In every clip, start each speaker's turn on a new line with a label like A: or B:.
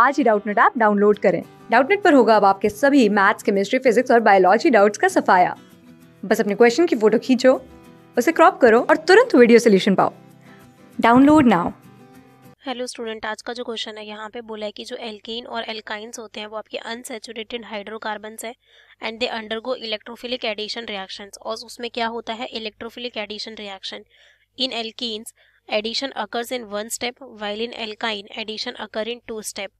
A: आज ही Doubtnut app download करें डाउटनेट पर होगा अब आपके सभी मैथ्स केमिस्ट्री फिजिक्स और बायोलॉजी डाउट्स का सफाया बस अपने क्वेश्चन की फोटो खींचो उसे क्रॉप करो और तुरंत वीडियो सोल्यूशन पाओ डाउनलोड नाउ हेलो स्टूडेंट आज का जो क्वेश्चन है यहाँ पे बोला है कि जो एल्कीन और एल्काइंस होते हैं वो आपके अनसेचुरेटेड हाइड्रोकार्बन है and they undergo electrophilic addition reactions और उसमें क्या होता है electrophilic addition reaction in alkenes addition occurs in one step while in alkyne addition occur in two step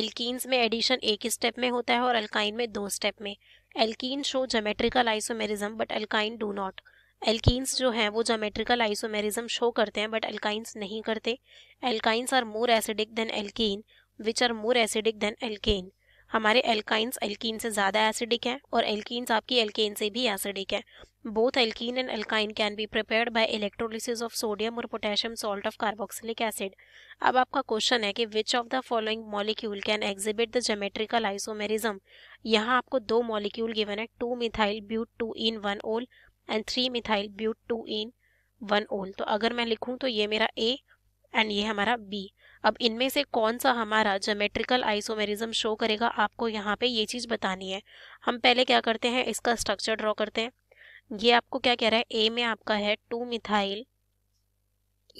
A: alkenes में एडिशन एक स्टेप में होता है और अल्काइन में दो स्टेप में alkene show geometrical isomerism but alkyne do not alkenes जो हैं वो जोमेट्रिकल आइसोमेरिज्म शो करते हैं बट अल्काइंस नहीं करते alkynes are more acidic than alkene which are more acidic than alkane हमारे एल्काइंस एल्कीन से ज़्यादा एसिडिक हैं और एल्कीन्स आपकी एल्केन से भी एसिडिक हैं both alkene and alkyne can be prepared by electrolysis of sodium और potassium salt of carboxylic acid अब आपका क्वेश्चन है कि which of the following molecule can exhibit the geometrical isomerism यहाँ आपको दो मॉलिक्यूल गिवन है two methyl but two ene one ol and three methyl but two ene one ol तो अगर मैं लिखूँ तो ये मेरा ए एंड ये हमारा बी अब इनमें से कौन सा हमारा जोमेट्रिकल आइसोमेरिज्म शो करेगा आपको यहाँ पे ये चीज़ बतानी है हम पहले क्या करते हैं इसका स्ट्रक्चर ड्रॉ करते हैं ये आपको क्या कह रहा है ए में आपका है टू मिथाइल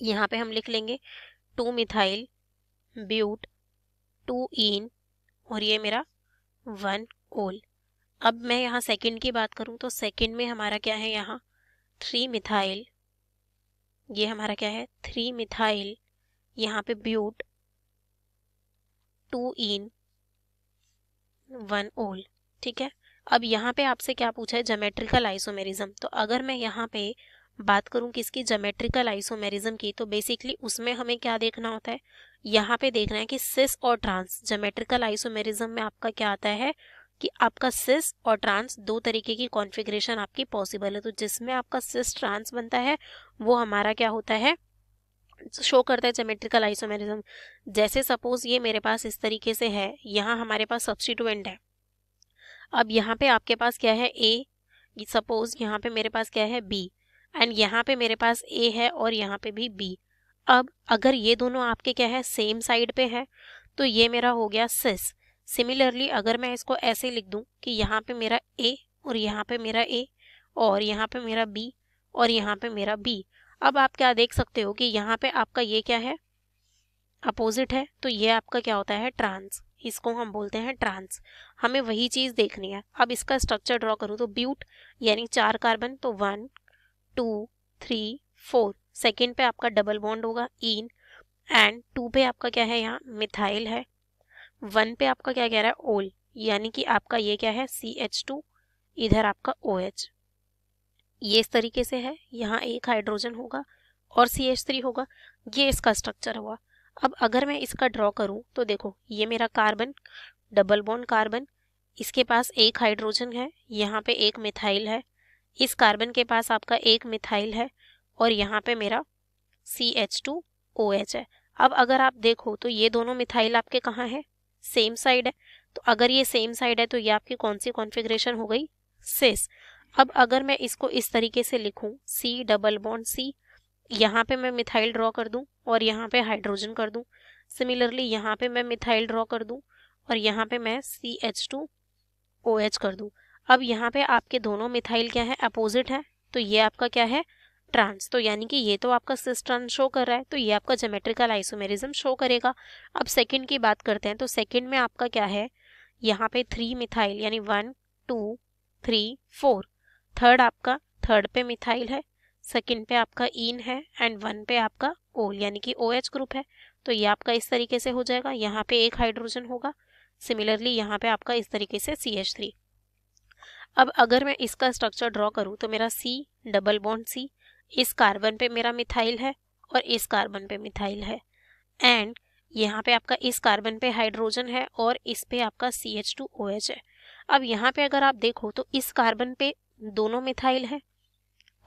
A: यहाँ पे हम लिख लेंगे two methyl but two ene और ये मेरा वन ओल अब मैं यहाँ सेकेंड की बात करूँ तो सेकेंड में हमारा क्या है यहाँ थ्री मिथाइल ये हमारा क्या है थ्री मिथाइल यहाँ पे ब्यूट टू इन वन ओल ठीक है अब यहाँ पे आपसे क्या पूछा है जोमेट्रिकल आइसोमेरिज्म तो अगर मैं यहाँ पे बात करूँ किसकी जोमेट्रिकल आइसोमेरिज्म की तो बेसिकली उसमें हमें क्या देखना होता है यहाँ पे देखना है कि सिस और ट्रांस जोमेट्रिकल आइसोमेरिज्म में आपका क्या आता है कि आपका सिस और ट्रांस दो तरीके की कॉन्फ़िगरेशन आपकी पॉसिबल है तो जिसमें आपका सिस ट्रांस बनता है वो हमारा क्या होता है शो करता है जोमेट्रिकल आइसोमेरिज्म जैसे सपोज ये मेरे पास इस तरीके से है यहाँ हमारे पास सब्सटीट्यूएंट है अब यहाँ पे आपके पास क्या है ए सपोज यहाँ पे मेरे पास क्या है बी एंड यहाँ पे मेरे पास ए है और यहाँ पे भी बी अब अगर ये दोनों आपके क्या है सेम साइड पे है तो ये मेरा हो गया सिस सिमिलरली अगर मैं इसको ऐसे लिख दूँ कि यहाँ पे मेरा ए और यहाँ पे मेरा ए और यहाँ पे मेरा बी और यहाँ पे मेरा बी अब आप क्या देख सकते हो कि यहाँ पे आपका ये क्या है अपोजिट है तो ये आपका क्या होता है ट्रांस इसको हम बोलते हैं ट्रांस हमें वही चीज़ देखनी है अब इसका स्ट्रक्चर ड्रॉ करूँ तो ब्यूट यानी चार कार्बन तो one two three four second पे आपका डबल बॉन्ड होगा इन एंड टू पे आपका क्या है यहाँ मिथाइल है वन पे आपका क्या कह रहा है ओल यानी कि आपका ये क्या है सी एच टू इधर आपका ओ OH. एच ये इस तरीके से है यहाँ एक हाइड्रोजन होगा और सी एच थ्री होगा ये इसका स्ट्रक्चर हुआ अब अगर मैं इसका ड्रॉ करूँ तो देखो ये मेरा कार्बन डबल बॉन्ड कार्बन इसके पास एक हाइड्रोजन है यहाँ पे एक मिथाइल है इस कार्बन के पास आपका एक मिथाइल है और यहाँ पे मेरा C H two O H है अब अगर आप देखो तो ये दोनों मिथाइल आपके कहाँ है सेम साइड है तो अगर ये सेम साइड है तो ये आपकी कौन सी कॉन्फ़िगरेशन हो गई सिस अब अगर मैं इसको इस तरीके से लिखूं सी डबल बॉन्ड सी यहाँ पे मैं मिथाइल ड्रॉ कर दूं और यहाँ पे हाइड्रोजन कर दूं सिमिलरली यहाँ पे मैं मिथाइल ड्रॉ कर दूं और यहाँ पे मैं C H two O H कर दूं अब यहाँ पे आपके दोनों मिथाइल क्या है अपोजिट है तो ये आपका क्या है ट्रांस तो यानी कि ये तो आपका सिस ट्रांस शो कर रहा है तो ये आपका जोमेट्रिकल आइसोमेरिज्म शो करेगा अब सेकेंड की बात करते हैं तो सेकेंड में आपका क्या है यहाँ पे थ्री मिथाइल यानी one two three four third आपका थर्ड पे मिथाइल है सेकंड पे आपका इन है एंड वन पे आपका ओ यानी कि ओ OH ग्रुप है तो ये आपका इस तरीके से हो जाएगा यहाँ पे एक हाइड्रोजन होगा सिमिलरली यहाँ पे आपका इस तरीके से सी एच थ्री अब अगर मैं इसका स्ट्रक्चर ड्रॉ करूँ तो मेरा सी डबल बॉन्ड सी इस कार्बन पे मेरा मिथाइल है और इस कार्बन पे मिथाइल है एंड यहाँ पे आपका इस कार्बन पे हाइड्रोजन है और इस पे आपका C H two O H है अब यहाँ पे अगर आप देखो तो इस कार्बन पे दोनों मिथाइल है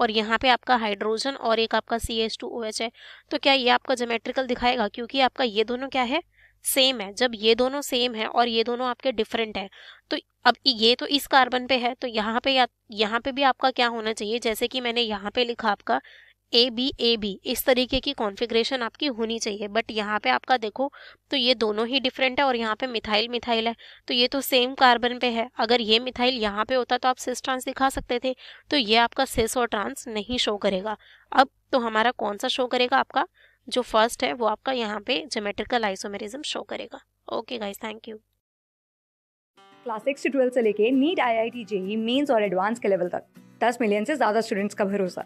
A: और यहाँ पे आपका हाइड्रोजन और एक आपका C H two O H है तो क्या ये आपका जोमेट्रिकल दिखाएगा क्योंकि आपका ये दोनों क्या है सेम है जब ये दोनों सेम है और ये दोनों आपके डिफरेंट है तो अब ये तो इस कार्बन पे है तो यहाँ पे या यहाँ पे भी आपका क्या होना चाहिए जैसे कि मैंने यहाँ पे लिखा आपका ए बी ए बी इस तरीके की कॉन्फ़िगरेशन आपकी होनी चाहिए बट यहाँ पे आपका देखो तो ये दोनों ही डिफरेंट है और यहाँ पे मिथाइल मिथाइल है तो ये तो सेम कार्बन पे है अगर ये मिथाइल यहाँ पे होता तो आप सिस ट्रांस दिखा सकते थे तो ये आपका सिस और ट्रांस नहीं शो करेगा अब तो हमारा कौन सा शो करेगा आपका जो फर्स्ट है वो आपका यहाँ पे जोमेट्रिकल आइसोमेरिज्म शो करेगा okay guys thank you class six से ट्वेल्थ से लेके NEET I I T JEE mains और एडवांस के लेवल तक दस मिलियन से ज़्यादा स्टूडेंट्स का भरोसा